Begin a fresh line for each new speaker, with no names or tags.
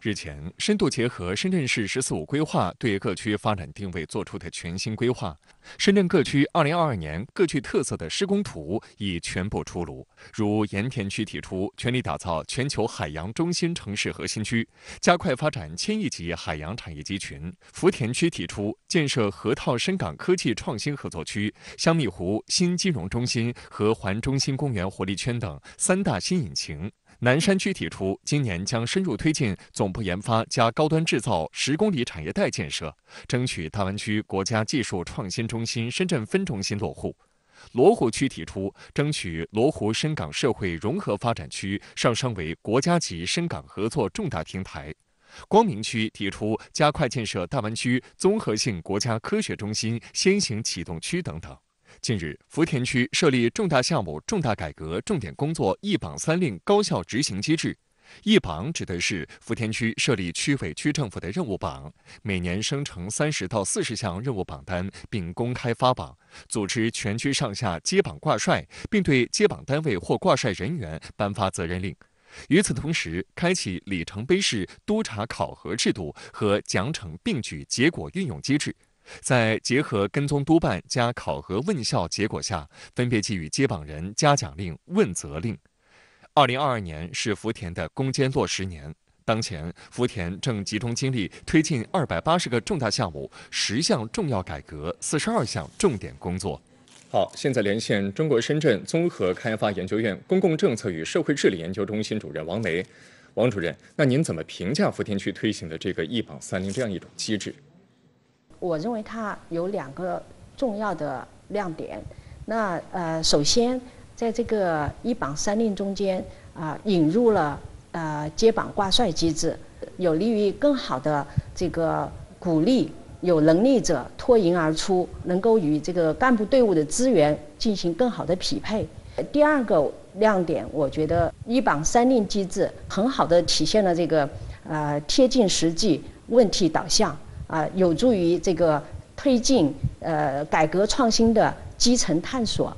日前，深度结合深圳市“十四五”规划对各区发展定位作出的全新规划，深圳各区2022年各具特色的施工图已全部出炉。如盐田区提出全力打造全球海洋中心城市核心区，加快发展千亿级海洋产业集群；福田区提出建设河套深港科技创新合作区、香蜜湖新金融中心和环中心公园活力圈等三大新引擎。南山区提出，今年将深入推进总部研发加高端制造十公里产业带建设，争取大湾区国家技术创新中心深圳分中心落户。罗湖区提出，争取罗湖深港社会融合发展区上升为国家级深港合作重大平台。光明区提出，加快建设大湾区综合性国家科学中心先行启动区等等。近日，福田区设立重大项目、重大改革、重点工作“一榜三令”高效执行机制。“一榜”指的是福田区设立区委、区政府的任务榜，每年生成三十到四十项任务榜单，并公开发榜，组织全区上下接榜挂帅，并对接榜单位或挂帅人员颁发责任令。与此同时，开启里程碑式督查考核制度和奖惩并举、结果运用机制。在结合跟踪督办加考核问效结果下，分别给予接榜人嘉奖令、问责令。二零二二年是福田的攻坚落实年，当前福田正集中精力推进二百八十个重大项目、十项重要改革、四十二项重点工作。好，现在连线中国深圳综合开发研究院公共政策与社会治理研究中心主任王梅。王主任，那您怎么评价福田区推行的这个“一榜三零”这样一种机制？
我认为它有两个重要的亮点。那呃，首先，在这个一绑三令中间啊，引入了呃接绑挂帅机制，有利于更好的这个鼓励有能力者脱颖而出，能够与这个干部队伍的资源进行更好的匹配。第二个亮点，我觉得一绑三令机制很好的体现了这个呃贴近实际、问题导向。啊，有助于这个推进呃改革创新的基层探索。